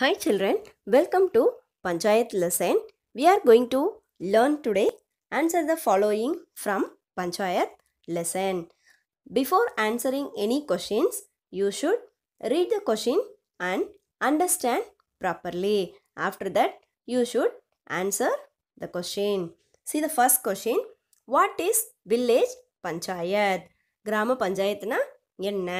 Hi children, welcome to Panchayat lesson. We are going to learn today answer the following from Panchayat lesson. Before answering any questions, you should read the question and understand properly. After that, you should answer the question. See the first question. What is village panchayat? கிராம பஞ்சாயத்துனா என்ன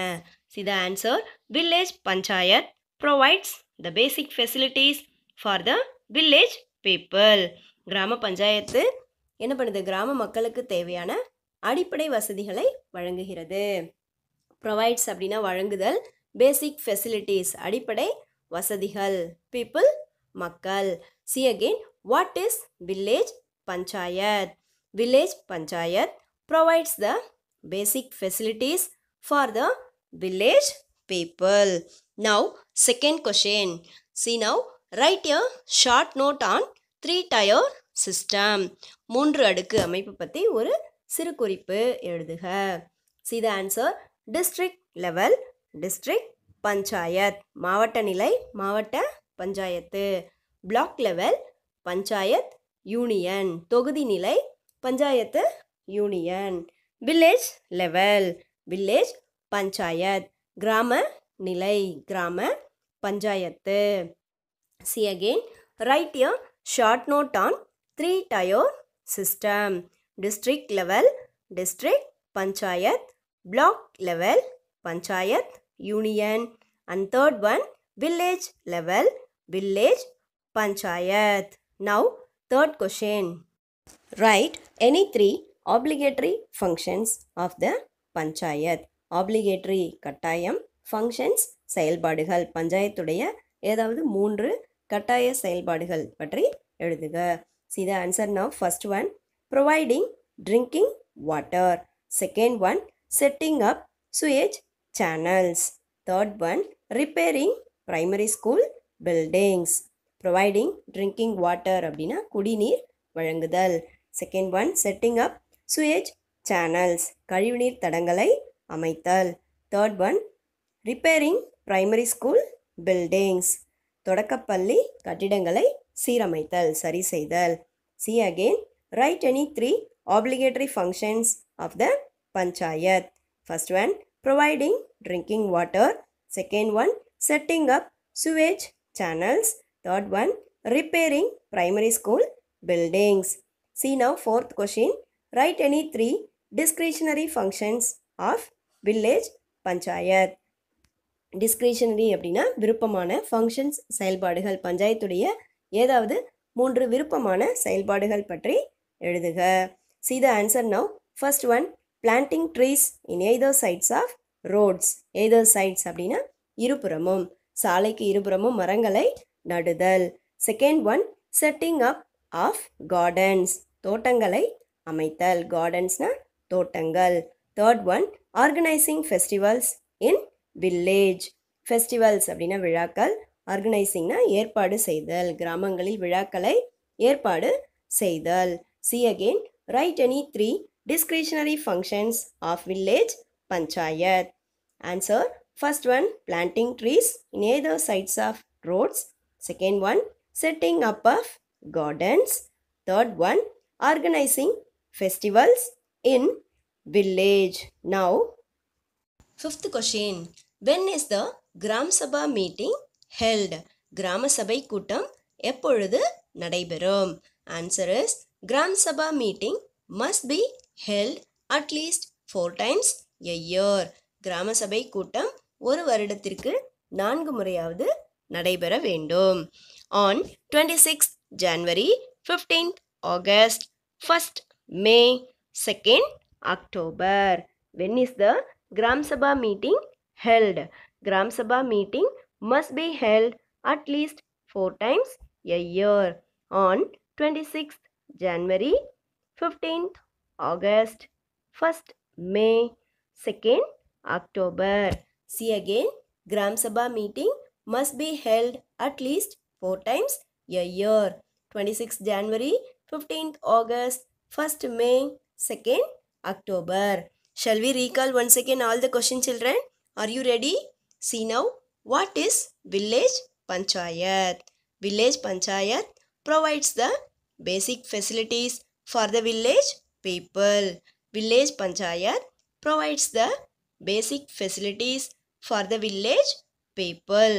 See the answer. Village Panchayat. Provides the basic facilities for the village people கிராம பஞ்சாயத்து என்ன பண்ணுது கிராம மக்களுக்கு தேவையான அடிப்படை வசதிகளை வழங்குகிறது ப்ரொவைட்ஸ் அப்படின்னா வழங்குதல் பேசிக் ஃபெசிலிட்டிஸ் அடிப்படை வசதிகள் பீப்புள் மக்கள் see again what is village panchayat village panchayat provides the basic facilities for the village people Now, second question see now, write a short note on three tier system மூன்று அடுக்கு அமைப்பு பற்றி ஒரு சிறு குறிப்பு எழுதுக see the answer district level district panchayat மாவட்ட நிலை மாவட்ட panchayat block level panchayat union தொகுதி நிலை panchayat union village level village panchayat கிராம நிலை கிராம panchayat see again right your short note on three tier system district level district panchayat block level panchayat union and third one village level village panchayat now third question write any three obligatory functions of the panchayat obligatory கட்டாயம் functions செயல்பாடுகள் பஞ்சாயத்துடைய ஏதாவது மூன்று கட்டாய செயல்பாடுகள் பற்றி எழுதுக see the answer now first one providing drinking water second one setting up sewage channels third one repairing primary school buildings providing drinking water அப்படின்னா குடிநீர் வழங்குதல் second one setting up sewage channels கழிவுநீர் தடங்களை அமைத்தல் third one repairing primary school building कटिड सीरम सरी see again right any three obligatory function of the panchayat first one providing drinking water second one setting sewage channel third one repairing primary school building see now fourth question write any three discretionary function of village panchayat discretionary அப்படின்னா விருப்பமான functions செயல்பாடுகள் பஞ்சாயத்துடைய ஏதாவது மூன்று விருப்பமான செயல்பாடுகள் பற்றி எழுதுக see the answer now first one planting trees in either sides of roads either sides அப்படின்னா இருபுறமும் சாலைக்கு இருபுறமும் மரங்களை நடுதல் second one setting up of gardens தோட்டங்களை அமைத்தல் கார்டன்ஸ்னா தோட்டங்கள் third one organising festivals in village festivals அப்படின்னா விழாக்கள் ஆர்கனைசிங்னா ஏற்பாடு செய்தல் கிராமங்களில் விழாக்களை ஏற்பாடு செய்தல் see again write any three discretionary functions of village panchayat answer first one planting trees in either sides of roads second one setting up of gardens third one organising festivals in village now fifth question when is the Grama Sabha meeting held கிராம சபை கூட்டம் எப்பொழுது நடைபெறும் answer is Gram Sabha meeting must be held at least four times a year கிராம சபை கூட்டம் ஒரு வருடத்திற்கு நான்கு முறையாவது நடைபெற வேண்டும் on twenty six January fifteenth August first May second October when is the Grama Sabha meeting held. Gram Sabha meeting must be held at least four times a year on 26th January, 15th August, 1st May, 2nd October. See again, Gram Sabha meeting must be held at least four times a year. 26th January, 15th August, 1st May, 2nd October. Shall we recall once again all the question children? Are you ready? See now what is village panchayat. Village panchayat provides the basic facilities for the village people. Village panchayat provides the basic facilities for the village people.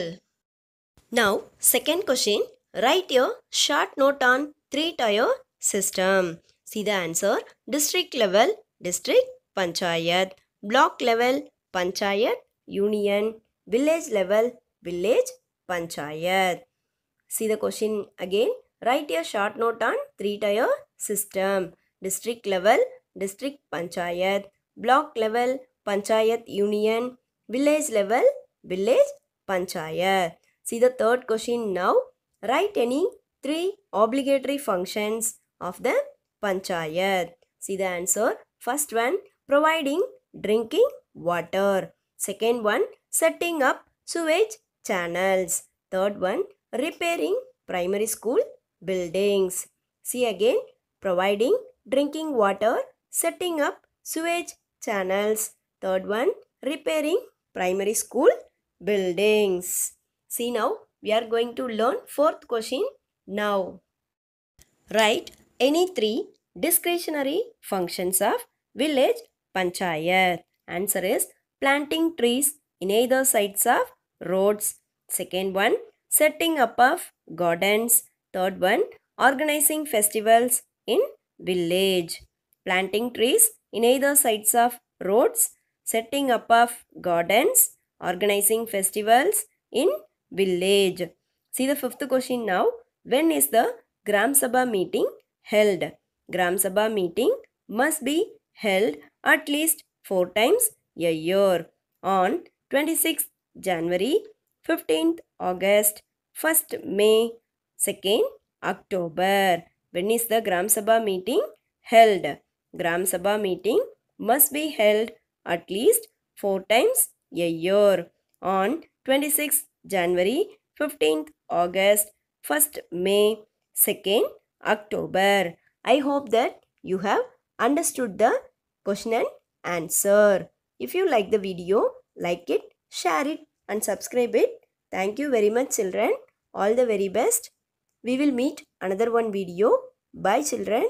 Now second question. Write your short note on three tier system. See the answer. District level, district panchayat. Block level, panchayat union, village level, village panchayat. See the question again. Write a short note on three-tier system. District level, district panchayat. Block level, panchayat union. Village level, village panchayat. See the third question now. Write any three obligatory functions of the panchayat. See the answer. First one, providing drinking water. Second one, setting up sewage channels. Third one, repairing primary school buildings. See again, providing drinking water, setting up sewage channels. Third one, repairing primary school buildings. See now, we are going to learn fourth question now. Write any three discretionary functions of village panchayat. Answer is planting trees in either sides of roads. Second one, setting up of gardens. Third one, organizing festivals in village. Planting trees in either sides of roads, setting up of gardens, organizing festivals in village. See the fifth question now. When is the Gram Sabha meeting held? Gram Sabha meeting must be held at least four times a year on 26th January, 15th August, 1st May, 2nd October. When is the Gram Sabha meeting held? Gram Sabha meeting must be held at least 4 times a year on 26th January, 15th August, 1st May, 2nd October. I hope that you have understood the question and answer. If you like the video, like it, share it and subscribe it. Thank you very much children. All the very best. We will meet another one video. Bye children.